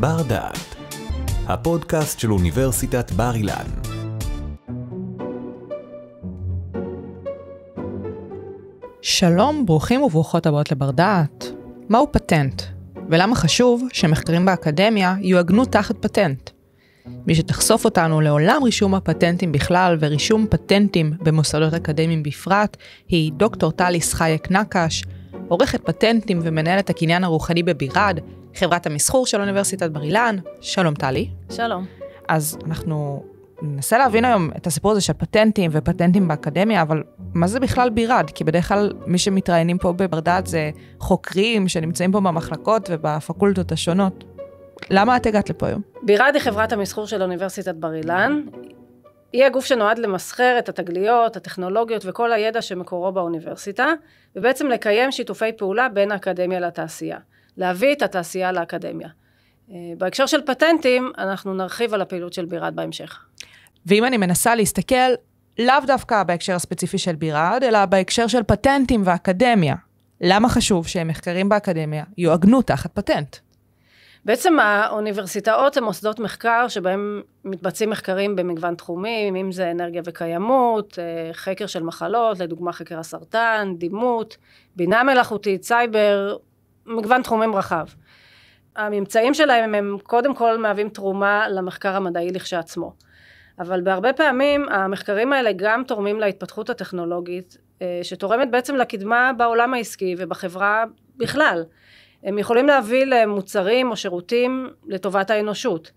בר דעת, הפודקאסט של אוניברסיטת בר אילן. שלום, ברוכים וברוכות הבאות לבר דעת. מהו פטנט? ולמה חשוב שמחקרים באקדמיה יועגנו תחת פטנט? מי שתחשוף אותנו לעולם רישום הפטנטים בכלל ורישום פטנטים במוסדות אקדמיים בפרט, היא דוקטור טליס חייק נקש, עורכת פטנטים ומנהלת הקניין הרוחני בבירד, חברת המסחור של אוניברסיטת בר אילן. שלום טלי. שלום. אז אנחנו ננסה להבין היום את הסיפור הזה של פטנטים ופטנטים באקדמיה, אבל מה זה בכלל בירד? כי בדרך כלל מי שמתראיינים פה בבר דעת זה חוקרים שנמצאים פה במחלקות ובפקולטות השונות. למה את הגעת לפה היום? בירד היא חברת המסחור של אוניברסיטת בר אילן. היא הגוף שנועד למסחר את התגליות, הטכנולוגיות וכל הידע שמקורו באוניברסיטה, ובעצם לקיים שיתופי פעולה בין האקדמיה לתעשייה. להביא את התעשייה לאקדמיה. אה, בהקשר של פטנטים, אנחנו נרחיב על הפעילות של בירד בהמשך. ואם אני מנסה להסתכל לאו דווקא בהקשר הספציפי של בירד, אלא בהקשר של פטנטים ואקדמיה, למה חשוב שמחקרים באקדמיה יועגנו תחת פטנט? בעצם האוניברסיטאות הן מוסדות מחקר שבהם מתבצעים מחקרים במגוון תחומים, אם זה אנרגיה וקיימות, אה, חקר של מחלות, לדוגמה חקר הסרטן, דימות, בינה מלאכותית, סייבר, מגוון תחומים רחב. הממצאים שלהם הם קודם כל מהווים תרומה למחקר המדעי לכשעצמו. אבל בהרבה פעמים המחקרים האלה גם תורמים להתפתחות הטכנולוגית, אה, שתורמת בעצם לקדמה בעולם העסקי ובחברה בכלל. הם יכולים להביא למוצרים או שירותים לטובת האנושות.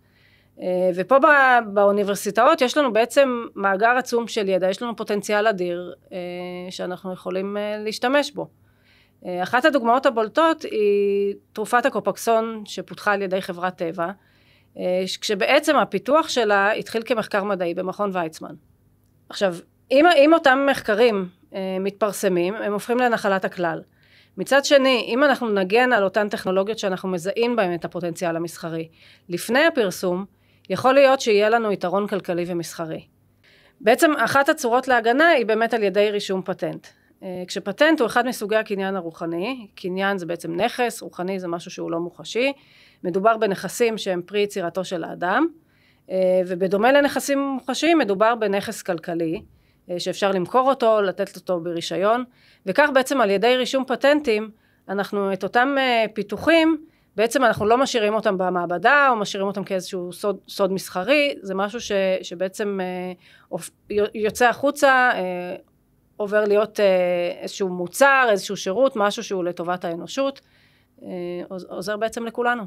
אה, ופה בא, באוניברסיטאות יש לנו בעצם מאגר עצום של ידע, יש לנו פוטנציאל אדיר אה, שאנחנו יכולים להשתמש בו. אה, אחת הדוגמאות הבולטות היא תרופת הקופקסון שפותחה על ידי חברת טבע, אה, כשבעצם הפיתוח שלה התחיל כמחקר מדעי במכון ויצמן. עכשיו, אם, אם אותם מחקרים אה, מתפרסמים, הם הופכים לנחלת הכלל. מצד שני, אם אנחנו נגן על אותן טכנולוגיות שאנחנו מזהים בהן את הפוטנציאל המסחרי לפני הפרסום, יכול להיות שיהיה לנו יתרון כלכלי ומסחרי. בעצם אחת הצורות להגנה היא באמת על ידי רישום פטנט. אה, כשפטנט הוא אחד מסוגי הקניין הרוחני, קניין זה בעצם נכס, רוחני זה משהו שהוא לא מוחשי, מדובר בנכסים שהם פרי יצירתו של האדם, אה, ובדומה לנכסים מוחשיים מדובר בנכס כלכלי, אה, שאפשר למכור אותו, לתת אותו ברישיון, וכך בעצם על ידי רישום פטנטים, אנחנו את אותם פיתוחים, בעצם אנחנו לא משאירים אותם במעבדה, או משאירים אותם כאיזשהו סוד, סוד מסחרי, זה משהו ש, שבעצם יוצא החוצה, עובר להיות אה, איזשהו מוצר, איזשהו שירות, משהו שהוא לטובת האנושות, אה, עוזר בעצם לכולנו.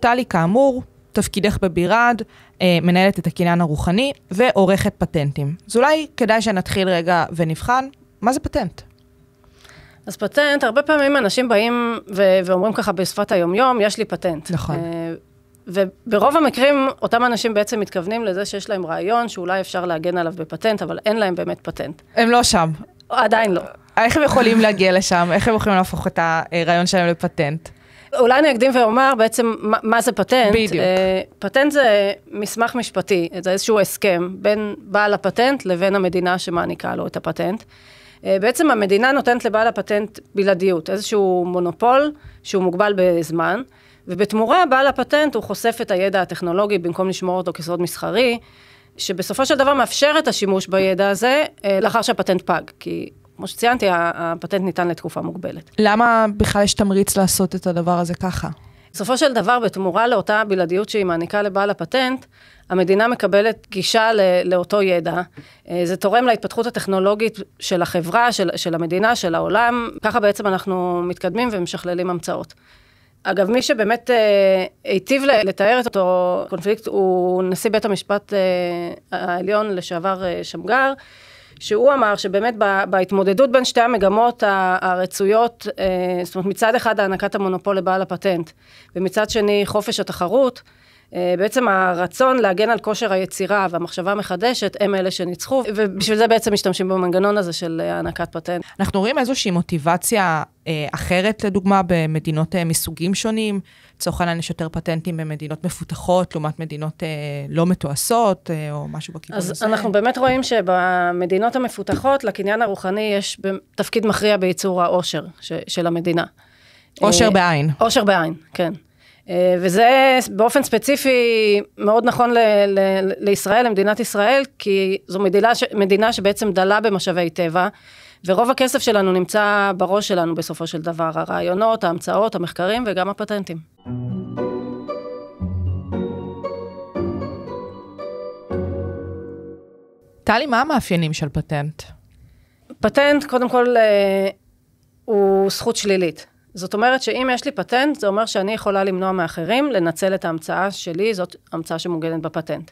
טלי, כאמור, תפקידך בבירד, אה, מנהלת את הקניין הרוחני ועורכת פטנטים. אז אולי כדאי שנתחיל רגע ונבחן, מה זה פטנט? אז פטנט, הרבה פעמים אנשים באים ואומרים ככה בשפת היומיום, יש לי פטנט. נכון. וברוב המקרים, אותם אנשים בעצם מתכוונים לזה שיש להם רעיון שאולי אפשר להגן עליו בפטנט, אבל אין להם באמת פטנט. הם לא שם. עדיין לא. איך הם יכולים להגיע לשם? איך הם יכולים להפוך את הרעיון שלהם לפטנט? אולי אני אקדים ואומר בעצם מה, מה זה פטנט. בדיוק. אה, פטנט זה מסמך משפטי, זה איזשהו הסכם בין בעל הפטנט לבין המדינה שמעניקה לו את הפטנט. אה, בעצם המדינה נותנת לבעל הפטנט בלעדיות, איזשהו מונופול שהוא מוגבל בזמן. ובתמורה בעל הפטנט הוא חושף את הידע הטכנולוגי במקום לשמור אותו כסוד מסחרי, שבסופו של דבר מאפשר את השימוש בידע הזה אה, לאחר שהפטנט פג, כי כמו שציינתי, הפטנט ניתן לתקופה מוגבלת. למה בכלל יש תמריץ לעשות את הדבר הזה ככה? בסופו של דבר, בתמורה לאותה בלעדיות שהיא מעניקה לבעל הפטנט, המדינה מקבלת גישה לאותו ידע. אה, זה תורם להתפתחות הטכנולוגית של החברה, של, של המדינה, של העולם. ככה בעצם אנחנו מתקדמים ומשכללים המצאות. אגב, מי שבאמת אה, היטיב אה, לתאר את אותו קונפליקט הוא נשיא בית המשפט אה, העליון לשעבר אה, שמגר, שהוא אמר שבאמת בה, בהתמודדות בין שתי המגמות הרצויות, אה, זאת אומרת מצד אחד הענקת המונופול לבעל הפטנט, ומצד שני חופש התחרות, אה, בעצם הרצון להגן על כושר היצירה והמחשבה המחדשת הם אלה שניצחו, ובשביל זה בעצם משתמשים במנגנון הזה של אה, הענקת פטנט. אנחנו רואים איזושהי מוטיבציה אה, אחרת, לדוגמה, במדינות מסוגים שונים. לצורך העניין יש יותר פטנטים במדינות מפותחות, לעומת מדינות אה, לא מתועשות, אה, או משהו בכיוון הזה. אז אנחנו באמת רואים שבמדינות המפותחות, לקניין הרוחני יש תפקיד מכריע בייצור העושר ש, של המדינה. עושר בעין. עושר בעין, כן. אה, וזה באופן ספציפי מאוד נכון ל, ל, לישראל, למדינת ישראל, כי זו מדינה, ש, מדינה שבעצם דלה במשאבי טבע, ורוב הכסף שלנו נמצא בראש שלנו בסופו של דבר, הרעיונות, ההמצאות, המחקרים וגם הפטנטים. טלי, מה המאפיינים של פטנט? פטנט, קודם כל, אה, הוא זכות שלילית. זאת אומרת שאם יש לי פטנט, זה אומר שאני יכולה למנוע מאחרים לנצל את ההמצאה שלי, זאת המצאה שמוגנת בפטנט.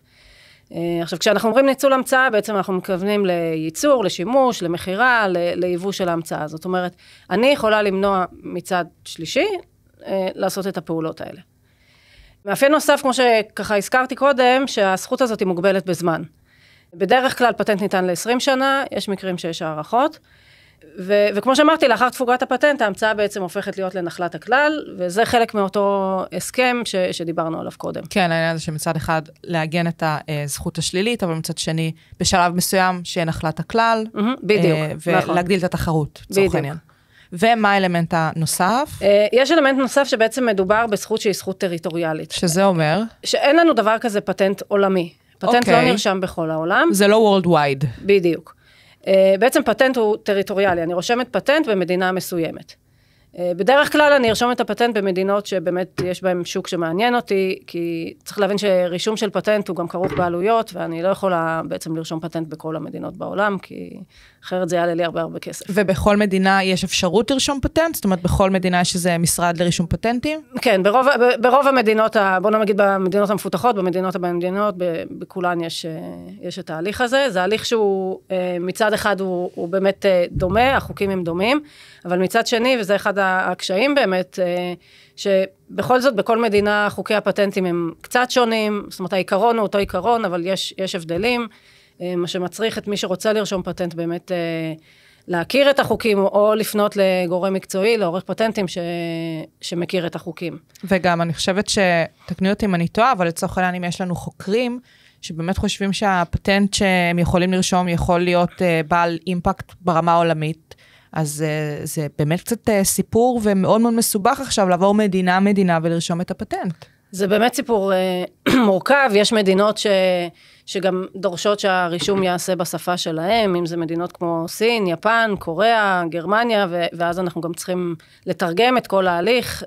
אה, עכשיו, כשאנחנו אומרים ניצול המצאה, בעצם אנחנו מכוונים לייצור, לשימוש, למכירה, לייבוא של ההמצאה. זאת אומרת, אני יכולה למנוע מצד שלישי אה, לעשות את הפעולות האלה. מאפיין נוסף, כמו שככה הזכרתי קודם, שהזכות הזאת היא מוגבלת בזמן. בדרך כלל פטנט ניתן ל-20 שנה, יש מקרים שיש הערכות. ו- וכמו שאמרתי, לאחר תפוגת הפטנט, ההמצאה בעצם הופכת להיות לנחלת הכלל, וזה חלק מאותו הסכם ש- שדיברנו עליו קודם. כן, העניין הזה שמצד אחד לעגן את הזכות השלילית, אבל מצד שני, בשלב מסוים, שיהיה נחלת הכלל. Mm-hmm, בדיוק, אה, נכון. ולהגדיל את התחרות, לצורך העניין. ומה האלמנט הנוסף? אה, יש אלמנט נוסף שבעצם מדובר בזכות שהיא זכות טריטוריאלית. שזה אומר? שאין לנו דבר כזה פטנט עולמי. פטנט okay. לא אוקיי. נרשם בכל העולם. זה לא Worldwide. בדיוק. אה, בעצם פטנט הוא טריטוריאלי, אני רושמת פטנט במדינה מסוימת. אה, בדרך כלל אני ארשום את הפטנט במדינות שבאמת יש בהן שוק שמעניין אותי, כי צריך להבין שרישום של פטנט הוא גם כרוך בעלויות, ואני לא יכולה בעצם לרשום פטנט בכל המדינות בעולם, כי אחרת זה יעלה לי הרבה הרבה כסף. ובכל מדינה יש אפשרות לרשום פטנט? זאת אומרת, בכל מדינה יש איזה משרד לרישום פטנטים? כן, ברוב, ברוב המדינות, בוא נגיד במדינות המפותחות, במדינות הבמדינות, בכולן יש, אה, יש את ההליך הזה. זה הליך שהוא אה, מצד אחד הוא, הוא באמת דומה, החוקים הם דומים, אבל מצד שני, וזה אחד הקשיים באמת, אה, שבכל זאת בכל מדינה חוקי הפטנטים הם קצת שונים, זאת אומרת העיקרון הוא אותו עיקרון, אבל יש, יש הבדלים, אה, מה שמצריך את מי שרוצה לרשום פטנט באמת אה, להכיר את החוקים, או לפנות לגורם מקצועי, לעורך פטנטים ש... שמכיר את החוקים. וגם אני חושבת ש... תקני אותי אם אני טועה, אבל לצורך העניין אם יש לנו חוקרים, שבאמת חושבים שהפטנט שהם יכולים לרשום יכול להיות uh, בעל אימפקט ברמה העולמית, אז אה, זה באמת קצת אה, סיפור ומאוד מאוד מסובך עכשיו לעבור מדינה-מדינה ולרשום את הפטנט. זה באמת סיפור אה, מורכב, יש מדינות ש, שגם דורשות שהרישום ייעשה בשפה שלהם, אם זה מדינות כמו סין, יפן, קוריאה, גרמניה, ו, ואז אנחנו גם צריכים לתרגם את כל ההליך,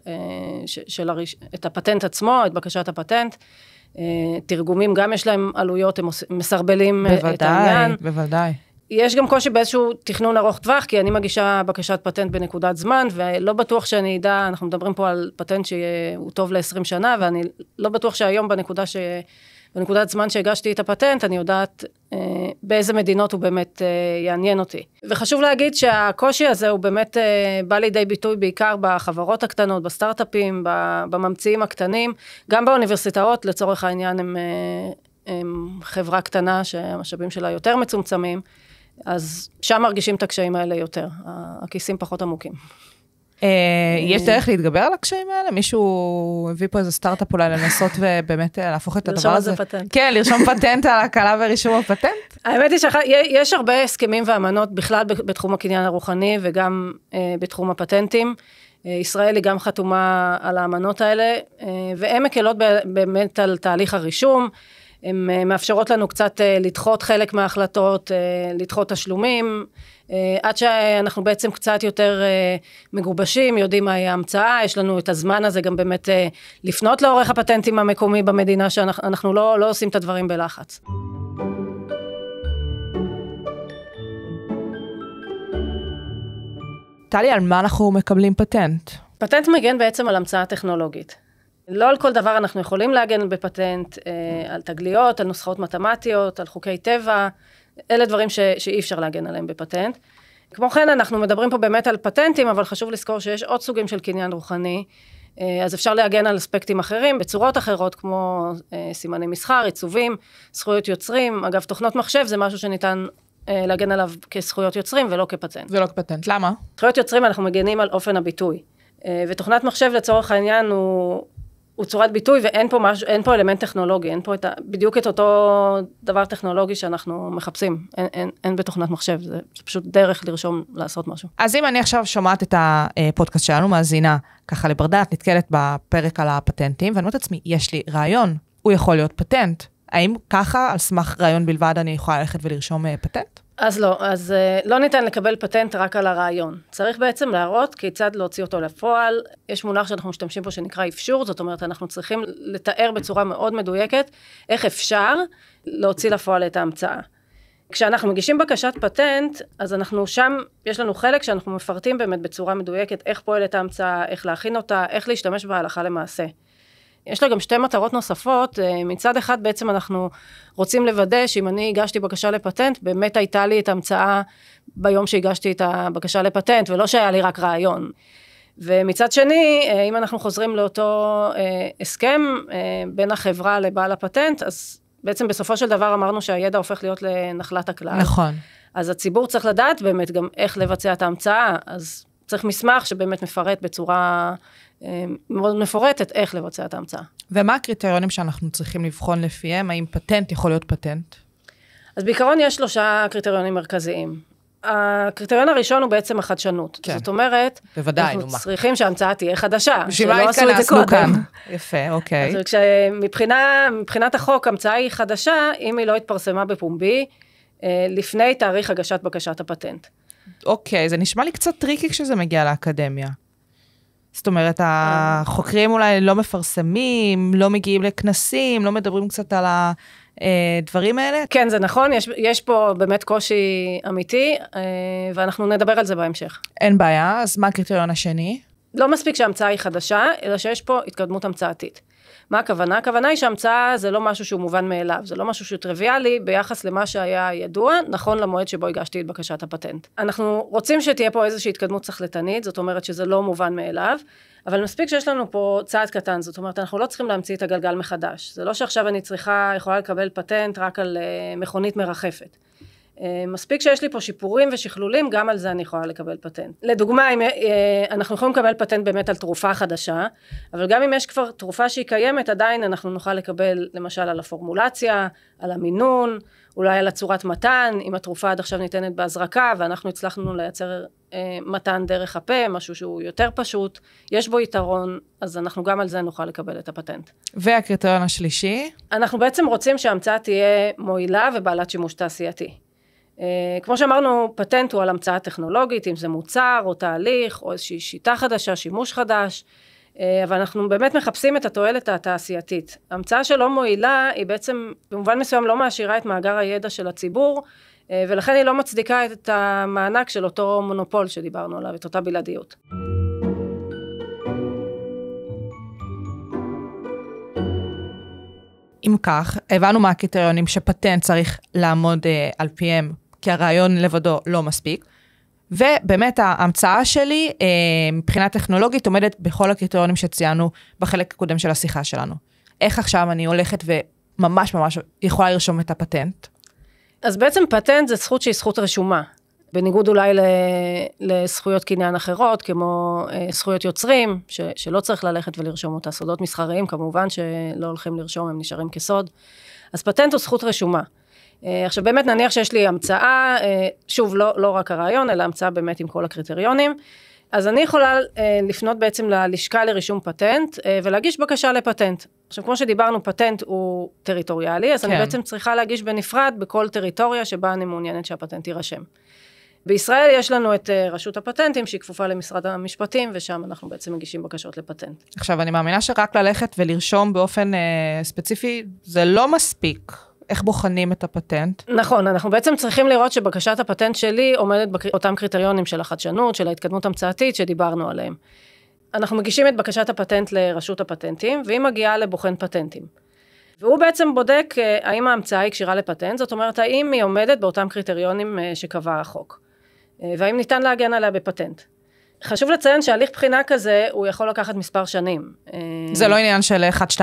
ש, של הריש, את הפטנט עצמו, את בקשת הפטנט. תרגומים גם יש להם עלויות, הם מסרבלים בוודאי, את העניין. בוודאי, בוודאי. יש גם קושי באיזשהו תכנון ארוך טווח, כי אני מגישה בקשת פטנט בנקודת זמן, ולא בטוח שאני אדע, אנחנו מדברים פה על פטנט שהוא טוב ל-20 שנה, ואני לא בטוח שהיום בנקודה ש... בנקודת זמן שהגשתי את הפטנט, אני יודעת אה, באיזה מדינות הוא באמת אה, יעניין אותי. וחשוב להגיד שהקושי הזה הוא באמת אה, בא לידי ביטוי בעיקר בחברות הקטנות, בסטארט-אפים, בממציאים הקטנים, גם באוניברסיטאות לצורך העניין הם, אה, הם חברה קטנה שהמשאבים שלה יותר מצומצמים. אז שם מרגישים את הקשיים האלה יותר, הכיסים פחות עמוקים. אה, יש דרך להתגבר על הקשיים האלה? מישהו הביא פה איזה סטארט-אפ אולי לנסות ובאמת אה, להפוך את הדבר הזה? לרשום על זה פטנט. כן, לרשום פטנט על הקלה ורישום הפטנט? האמת היא שיש הרבה הסכמים ואמנות בכלל בתחום הקניין הרוחני וגם אה, בתחום הפטנטים. ישראל היא גם חתומה על האמנות האלה, והן מקלות באמת על תהליך הרישום. הן אה, מאפשרות לנו קצת אה, לדחות חלק מההחלטות, אה, לדחות תשלומים, עד שאנחנו בעצם קצת יותר מגובשים, יודעים מהי ההמצאה, יש לנו את הזמן הזה גם באמת לפנות לעורך הפטנטים המקומי במדינה, שאנחנו לא, לא עושים את הדברים בלחץ. טלי, על מה אנחנו מקבלים פטנט? פטנט מגן בעצם על המצאה טכנולוגית. לא על כל דבר אנחנו יכולים להגן בפטנט, אה, על תגליות, על נוסחאות מתמטיות, על חוקי טבע, אלה דברים ש, שאי אפשר להגן עליהם בפטנט. כמו כן, אנחנו מדברים פה באמת על פטנטים, אבל חשוב לזכור שיש עוד סוגים של קניין רוחני, אה, אז אפשר להגן על אספקטים אחרים, בצורות אחרות, כמו אה, סימני מסחר, עיצובים, זכויות יוצרים. אגב, תוכנות מחשב זה משהו שניתן להגן עליו כזכויות יוצרים ולא כפטנט. ולא כפטנט, למה? זכויות יוצרים אנחנו מגנים על אופן הביטוי. ותוכנת מחשב לצורך העניין הוא הוא צורת ביטוי ואין פה, משהו, אין פה אלמנט טכנולוגי, אין פה את ה, בדיוק את אותו דבר טכנולוגי שאנחנו מחפשים, אין, אין, אין בתוכנת מחשב, זה, זה פשוט דרך לרשום לעשות משהו. אז אם אני עכשיו שומעת את הפודקאסט שלנו, מאזינה ככה לברדת, נתקלת בפרק על הפטנטים, ואני אומרת לעצמי, יש לי רעיון, הוא יכול להיות פטנט. האם ככה, על סמך רעיון בלבד, אני יכולה ללכת ולרשום אה, פטנט? אז לא, אז אה, לא ניתן לקבל פטנט רק על הרעיון. צריך בעצם להראות כיצד להוציא אותו לפועל. יש מונח שאנחנו משתמשים בו שנקרא אפשור, זאת אומרת, אנחנו צריכים לתאר בצורה מאוד מדויקת איך אפשר להוציא לפועל את ההמצאה. כשאנחנו מגישים בקשת פטנט, אז אנחנו שם, יש לנו חלק שאנחנו מפרטים באמת בצורה מדויקת איך פועלת ההמצאה, איך להכין אותה, איך להשתמש בה הלכה למעשה. יש לה גם שתי מטרות נוספות. אה, מצד אחד, בעצם אנחנו רוצים לוודא שאם אני הגשתי בקשה לפטנט, באמת הייתה לי את ההמצאה ביום שהגשתי את הבקשה לפטנט, ולא שהיה לי רק רעיון. ומצד שני, אה, אם אנחנו חוזרים לאותו אה, הסכם בין החברה לבעל הפטנט, אז בעצם בסופו של דבר אמרנו שהידע הופך להיות לנחלת הכלל. נכון. אז הציבור צריך לדעת באמת גם איך לבצע את ההמצאה, אז צריך מסמך שבאמת מפרט בצורה אמ, מאוד מפורטת איך לבצע את ההמצאה. ומה הקריטריונים שאנחנו צריכים לבחון לפיהם? האם פטנט יכול להיות פטנט? אז בעיקרון יש שלושה קריטריונים מרכזיים. הקריטריון הראשון הוא בעצם החדשנות. כן. זאת אומרת, בוודאי, אנחנו נומה. צריכים שההמצאה תהיה חדשה, שלא עשו את זה כאן. יפה, אוקיי. אז כשמבחינה, מבחינת החוק, המצאה היא חדשה, אם היא לא התפרסמה בפומבי, אה, לפני תאריך הגשת בקשת הפטנט. אוקיי, זה נשמע לי קצת טריקי כשזה מגיע לאקדמיה. זאת אומרת, החוקרים אולי לא מפרסמים, לא מגיעים לכנסים, לא מדברים קצת על הדברים האלה? כן, זה נכון, יש, יש פה באמת קושי אמיתי, אה, ואנחנו נדבר על זה בהמשך. אין בעיה, אז מה הקריטריון השני? לא מספיק שההמצאה היא חדשה, אלא שיש פה התקדמות המצאתית. מה הכוונה? הכוונה היא שהמצאה זה לא משהו שהוא מובן מאליו, זה לא משהו שהוא טריוויאלי ביחס למה שהיה ידוע, נכון למועד שבו הגשתי את בקשת הפטנט. אנחנו רוצים שתהיה פה איזושהי התקדמות שכלתנית, זאת אומרת שזה לא מובן מאליו, אבל מספיק שיש לנו פה צעד קטן, זאת אומרת, אנחנו לא צריכים להמציא את הגלגל מחדש. זה לא שעכשיו אני צריכה, יכולה לקבל פטנט רק על uh, מכונית מרחפת. אה, מספיק שיש לי פה שיפורים ושכלולים, גם על זה אני יכולה לקבל פטנט. לדוגמה, אם אה, אנחנו יכולים לקבל פטנט באמת על תרופה חדשה, אבל גם אם יש כבר תרופה שהיא קיימת, עדיין אנחנו נוכל לקבל למשל על הפורמולציה, על המינון, אולי על הצורת מתן, אם התרופה עד עכשיו ניתנת בהזרקה, ואנחנו הצלחנו לייצר אה, מתן דרך הפה, משהו שהוא יותר פשוט, יש בו יתרון, אז אנחנו גם על זה נוכל לקבל את הפטנט. והקריטריון השלישי? אנחנו בעצם רוצים שההמצאה תהיה מועילה ובעלת שימוש תעשייתי. אה, כמו שאמרנו, פטנט הוא על המצאה טכנולוגית, אם זה מוצר או תהליך או איזושהי שיטה חדשה, שימוש חדש, אה, אבל אנחנו באמת מחפשים את התועלת התעשייתית. המצאה שלא מועילה, היא בעצם במובן מסוים לא מעשירה את מאגר הידע של הציבור, אה, ולכן היא לא מצדיקה את המענק של אותו מונופול שדיברנו עליו, את אותה בלעדיות. אם כך, הבנו מה הקריטריונים שפטנט צריך לעמוד אה, על פיהם כי הרעיון לבדו לא מספיק. ובאמת ההמצאה שלי אה, מבחינה טכנולוגית עומדת בכל הקריטריונים שציינו בחלק הקודם של השיחה שלנו. איך עכשיו אני הולכת וממש ממש יכולה לרשום את הפטנט? אז בעצם פטנט זה זכות שהיא זכות רשומה. בניגוד אולי ל, לזכויות קניין אחרות, כמו אה, זכויות יוצרים, ש, שלא צריך ללכת ולרשום אותה, סודות מסחריים כמובן שלא הולכים לרשום, הם נשארים כסוד. אז פטנט הוא זכות רשומה. אה, עכשיו באמת נניח שיש לי המצאה, אה, שוב לא, לא רק הרעיון, אלא המצאה באמת עם כל הקריטריונים. אז אני יכולה אה, לפנות בעצם ללשכה לרישום פטנט ולהגיש בקשה לפטנט. עכשיו כמו שדיברנו פטנט הוא טריטוריאלי, אז כן. אני בעצם צריכה להגיש בנפרד בכל טריטוריה שבה אני מעוניינת שהפטנט יירשם. בישראל יש לנו את רשות הפטנטים שהיא כפופה למשרד המשפטים ושם אנחנו בעצם מגישים בקשות לפטנט. עכשיו אני מאמינה שרק ללכת ולרשום באופן אה, ספציפי זה לא מספיק. איך בוחנים את הפטנט? נכון, אנחנו בעצם צריכים לראות שבקשת הפטנט שלי עומדת באותם קריטריונים של החדשנות, של ההתקדמות המצאתית שדיברנו עליהם. אנחנו מגישים את בקשת הפטנט לרשות הפטנטים, והיא מגיעה לבוחן פטנטים. והוא בעצם בודק אה, האם ההמצאה היא קשירה לפטנט, זאת אומרת, האם היא עומדת באותם קריטריונים אה, שקבע החוק, אה, והאם ניתן להגן עליה בפטנט. חשוב לציין שהליך בחינה כזה, הוא יכול לקחת מספר שנים. זה לא עניין של 1-2.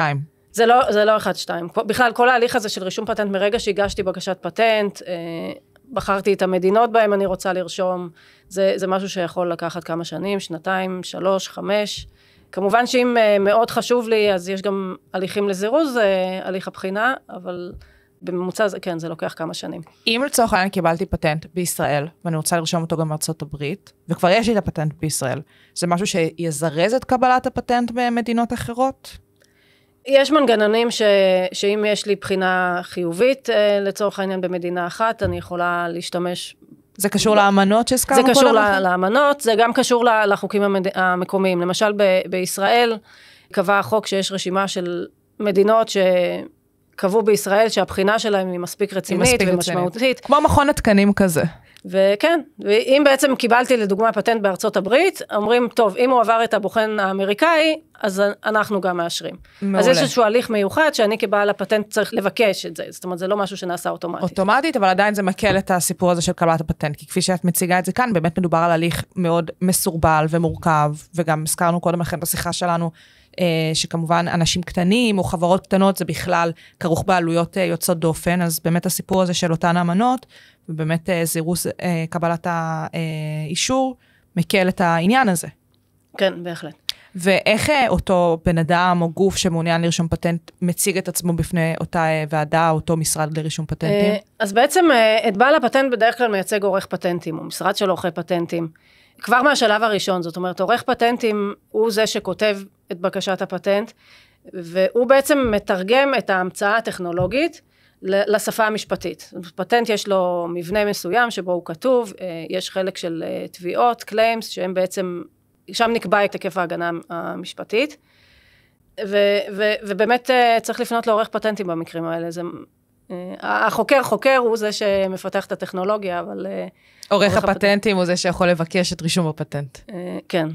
זה לא, זה לא אחד, שתיים. בכלל, כל ההליך הזה של רישום פטנט, מרגע שהגשתי בקשת פטנט, אה, בחרתי את המדינות בהן אני רוצה לרשום, זה, זה משהו שיכול לקחת כמה שנים, שנתיים, שלוש, חמש. כמובן שאם אה, מאוד חשוב לי, אז יש גם הליכים לזירוז אה, הליך הבחינה, אבל בממוצע, זה, כן, זה לוקח כמה שנים. אם לצורך העניין קיבלתי פטנט בישראל, ואני רוצה לרשום אותו גם בארצות הברית, וכבר יש לי את הפטנט בישראל, זה משהו שיזרז את קבלת הפטנט במדינות אחרות? יש מנגנונים ש, שאם יש לי בחינה חיובית אה, לצורך העניין במדינה אחת, אני יכולה להשתמש זה קשור לאמנות שהזכרנו קודם? זה קשור לאמנות, זה גם קשור לחוקים המד... המקומיים. למשל ב- בישראל קבע החוק שיש רשימה של מדינות ש... קבעו בישראל שהבחינה שלהם היא מספיק רצינית היא מספיק ומשמעותית. רצינית. כמו מכון התקנים כזה. וכן, אם בעצם קיבלתי לדוגמה פטנט בארצות הברית, אומרים, טוב, אם הוא עבר את הבוחן האמריקאי, אז אנחנו גם מאשרים. מעולה. אז יש איזשהו הליך מיוחד שאני כבעל הפטנט צריך לבקש את זה, זאת אומרת, זה לא משהו שנעשה אוטומטית. אוטומטית, אבל עדיין זה מקל את הסיפור הזה של קבלת הפטנט, כי כפי שאת מציגה את זה כאן, באמת מדובר על הליך מאוד מסורבל ומורכב, וגם הזכרנו קודם לכן בשיחה שלנו, אה, שכמובן אנשים קטנים או חברות קטנות זה בכלל כרוך בעלויות אה, יוצאות דופן, אז באמת הסיפור הזה של אותן אמנות, ובאמת אה, זירוז קבלת האישור, מקל את העניין הזה. כן, בהחלט. ואיך אותו בן אדם או גוף שמעוניין לרשום פטנט מציג את עצמו בפני אותה ועדה, אותו משרד לרישום פטנטים? אז בעצם את בעל הפטנט בדרך כלל מייצג עורך פטנטים, הוא משרד של עורכי פטנטים. כבר מהשלב הראשון, זאת אומרת, עורך פטנטים הוא זה שכותב את בקשת הפטנט, והוא בעצם מתרגם את ההמצאה הטכנולוגית לשפה המשפטית. פטנט יש לו מבנה מסוים שבו הוא כתוב, אה, יש חלק של אה, תביעות, קליימס, שהם בעצם, שם נקבע את היקף ההגנה המשפטית. ו- ו- ובאמת אה, צריך לפנות לעורך פטנטים במקרים האלה. זה, החוקר חוקר הוא זה שמפתח את הטכנולוגיה, אבל... עורך הפטנטים הפט... הוא זה שיכול לבקש את רישום הפטנט. כן.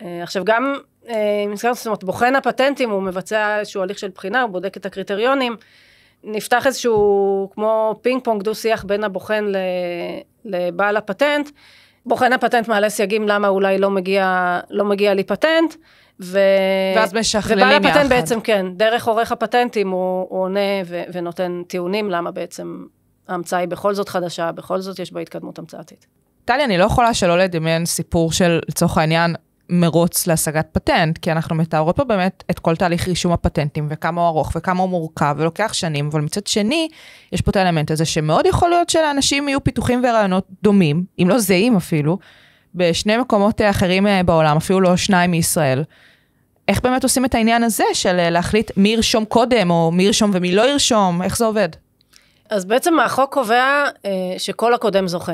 עכשיו, גם אם אה, מסגרת, זאת אומרת, בוחן הפטנטים, הוא מבצע איזשהו הליך של בחינה, הוא בודק את הקריטריונים. נפתח איזשהו, כמו פינג פונג דו-שיח בין הבוחן לבעל הפטנט. בוחן הפטנט מעלה סייגים למה אולי לא מגיע, לא מגיע לי פטנט. ו... ואז משכללים יחד. ובעל הפטנט יחד. בעצם, כן, דרך עורך הפטנטים הוא, הוא עונה ו, ונותן טיעונים למה בעצם ההמצאה היא בכל זאת חדשה, בכל זאת יש בה התקדמות המצאתית. טלי, אני לא יכולה שלא לדמיין סיפור של, לצורך העניין, מרוץ להשגת פטנט, כי אנחנו מתארות פה באמת את כל תהליך רישום הפטנטים, וכמה הוא ארוך, וכמה הוא מורכב, ולוקח שנים, אבל מצד שני, יש פה את האלמנט הזה שמאוד יכול להיות שלאנשים יהיו פיתוחים ורעיונות דומים, אם לא זהים אפילו, בשני מקומות אחרים אה, בעולם, אפילו לא שניים מישראל. איך באמת עושים את העניין הזה של אה, להחליט מי ירשום קודם, או מי ירשום ומי לא ירשום, איך זה עובד? אז בעצם החוק קובע אה, שכל הקודם זוכה.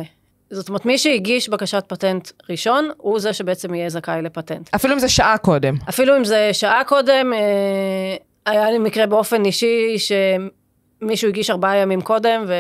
זאת אומרת, מי שהגיש בקשת פטנט ראשון, הוא זה שבעצם יהיה זכאי לפטנט. אפילו אם זה שעה קודם. אפילו אם זה שעה קודם, אה, היה לי מקרה באופן אישי שמישהו הגיש ארבעה ימים קודם ו...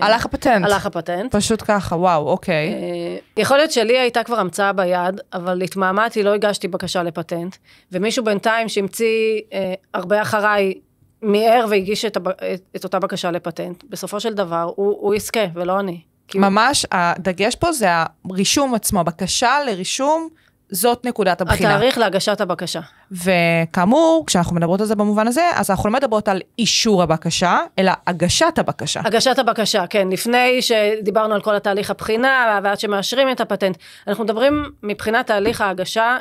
הלך הפטנט. הלך הפטנט. פשוט ככה, וואו, אוקיי. אה, יכול להיות שלי הייתה כבר המצאה ביד, אבל התמהמהתי, לא הגשתי בקשה לפטנט, ומישהו בינתיים שהמציא אה, הרבה אחריי מיהר והגיש את, את, את אותה בקשה לפטנט, בסופו של דבר הוא, הוא יזכה ולא אני. כאילו- ממש, הדגש פה זה הרישום עצמו, בקשה לרישום, זאת נקודת הבחינה. התאריך להגשת הבקשה. וכאמור, כשאנחנו מדברות על זה במובן הזה, אז אנחנו לא מדברות על אישור הבקשה, אלא הגשת הבקשה. הגשת הבקשה, כן. לפני שדיברנו על כל התהליך הבחינה, ועד שמאשרים את הפטנט, אנחנו מדברים מבחינת תהליך ההגשה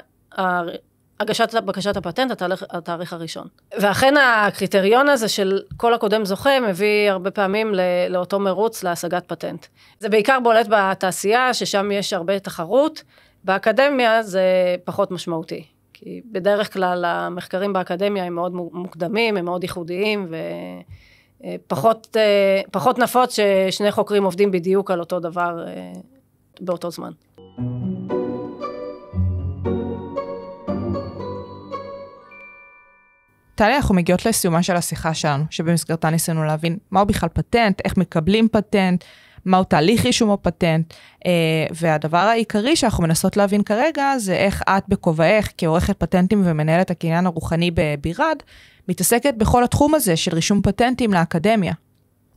הגשת בקשת הפטנט, התהליך, התאריך הראשון. ואכן הקריטריון הזה של כל הקודם זוכה, מביא הרבה פעמים לאותו מרוץ להשגת פטנט. זה בעיקר בולט בתעשייה, ששם יש הרבה תחרות, באקדמיה זה פחות משמעותי. כי בדרך כלל המחקרים באקדמיה הם מאוד מוקדמים, הם מאוד ייחודיים, ופחות אה, אה, פחות נפוץ ששני חוקרים עובדים בדיוק על אותו דבר אה, באותו זמן. טלי, אנחנו מגיעות לסיומה של השיחה שלנו, שבמסגרתה ניסינו להבין מהו בכלל פטנט, איך מקבלים פטנט, מהו תהליך רישום הפטנט, אה, והדבר העיקרי שאנחנו מנסות להבין כרגע זה איך את בכובעך כעורכת פטנטים ומנהלת הקניין הרוחני בבירד, מתעסקת בכל התחום הזה של רישום פטנטים לאקדמיה.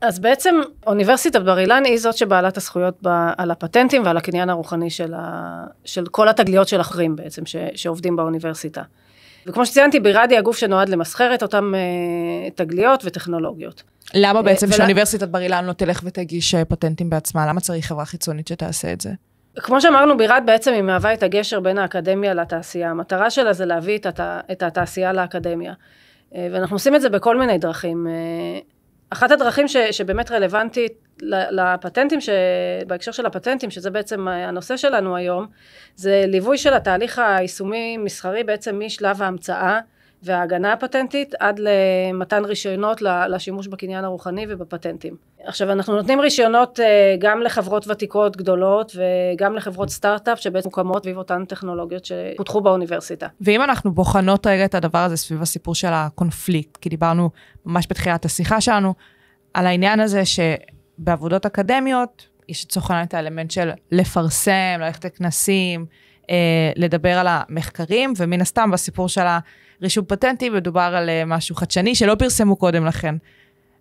אז בעצם אוניברסיטת בר אילן היא זאת שבעלת הזכויות ב, על הפטנטים ועל הקניין הרוחני של, ה, של כל התגליות של אחרים בעצם ש, שעובדים באוניברסיטה. וכמו שציינתי, בירד הגוף שנועד למסחר את אותן אה, תגליות וטכנולוגיות. למה אה, בעצם ולה... שאוניברסיטת בר אילן לא תלך ותגיש אה, פטנטים בעצמה? למה צריך חברה חיצונית שתעשה את זה? כמו שאמרנו, בירת בעצם היא מהווה את הגשר בין האקדמיה לתעשייה. המטרה שלה זה להביא את, הת... את התעשייה לאקדמיה. אה, ואנחנו עושים את זה בכל מיני דרכים. אחת הדרכים ש, שבאמת רלוונטית לפטנטים, ש, בהקשר של הפטנטים, שזה בעצם אה, הנושא שלנו היום, זה ליווי של התהליך היישומי-מסחרי בעצם משלב ההמצאה וההגנה הפטנטית עד למתן רישיונות לשימוש בקניין הרוחני ובפטנטים. עכשיו אנחנו נותנים רישיונות אה, גם לחברות ותיקות גדולות וגם לחברות סטארט-אפ שבעצם מוקמות סביב אותן טכנולוגיות שפותחו באוניברסיטה. ואם אנחנו בוחנות רגע את הדבר הזה סביב הסיפור של הקונפליקט, כי דיברנו ממש בתחילת השיחה שלנו על העניין הזה שבעבודות אקדמיות יש לצורך העניין את האלמנט של לפרסם, ללכת לכנסים, אה, לדבר על המחקרים, ומן הסתם בסיפור של הרישום פטנטי מדובר על אה, משהו חדשני שלא פרסמו קודם לכן.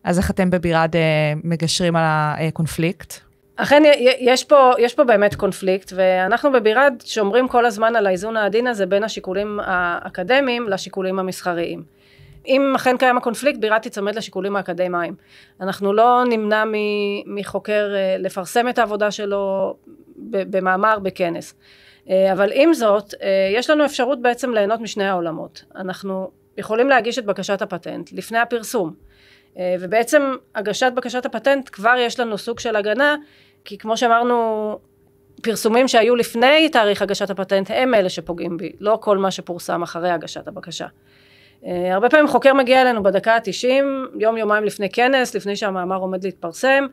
אז איך אתם בבירד אה, מגשרים על הקונפליקט? אכן יש פה, יש פה באמת קונפליקט ואנחנו בבירד שומרים כל הזמן על האיזון העדין הזה בין השיקולים האקדמיים לשיקולים המסחריים. אם אכן קיים הקונפליקט בירד תיצמד לשיקולים האקדמיים. אנחנו לא נמנע מחוקר אה, לפרסם את העבודה שלו במאמר בכנס. אה, אבל עם זאת, אה, יש לנו אפשרות בעצם ליהנות משני העולמות. אנחנו יכולים להגיש את בקשת הפטנט לפני הפרסום. אה, ובעצם הגשת בקשת הפטנט כבר יש לנו סוג של הגנה, כי כמו שאמרנו, פרסומים שהיו לפני תאריך הגשת הפטנט הם אלה שפוגעים בי, לא כל מה שפורסם אחרי הגשת הבקשה. הרבה פעמים חוקר מגיע אלינו בדקה ה-90, יום יומיים לפני כנס, לפני שהמאמר עומד להתפרסם,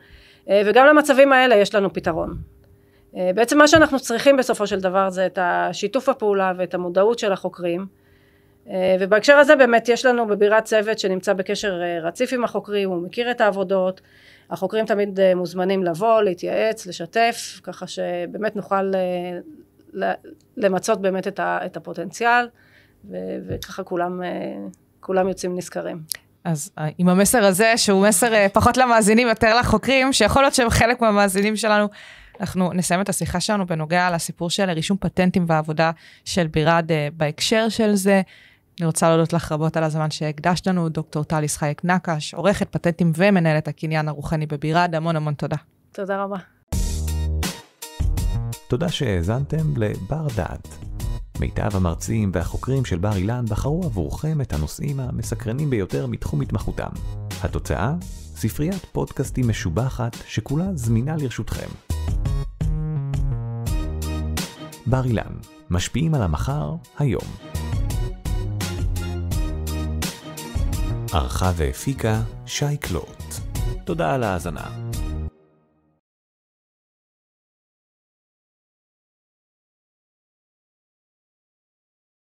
וגם למצבים האלה יש לנו פתרון. אה, בעצם מה שאנחנו צריכים בסופו של דבר זה את השיתוף הפעולה ואת המודעות של החוקרים אה, ובהקשר הזה באמת יש לנו בבירת צוות שנמצא בקשר אה, רציף עם החוקרים, הוא מכיר את העבודות, החוקרים תמיד מוזמנים לבוא, להתייעץ, לשתף, ככה שבאמת נוכל למצות באמת את הפוטנציאל וככה כולם, כולם יוצאים נשכרים. אז עם המסר הזה, שהוא מסר פחות למאזינים, יותר לחוקרים, שיכול להיות שהם חלק מהמאזינים שלנו אנחנו נסיים את השיחה שלנו בנוגע לסיפור של רישום פטנטים והעבודה של בירד אה, בהקשר של זה. אני רוצה להודות לך רבות על הזמן שהקדשת לנו, דוקטור טל ישחייק נקש, עורכת פטנטים ומנהלת הקניין הרוחני בבירד, המון המון תודה. תודה רבה. תודה שהאזנתם לבר דעת. מיטב המרצים והחוקרים של בר אילן בחרו עבורכם את הנושאים המסקרנים ביותר מתחום התמחותם. התוצאה? ספריית פודקאסטים משובחת שכולה זמינה לרשותכם. בר אילן, משפיעים על המחר, היום. ערכה והפיקה שי קלוט. תודה על ההאזנה.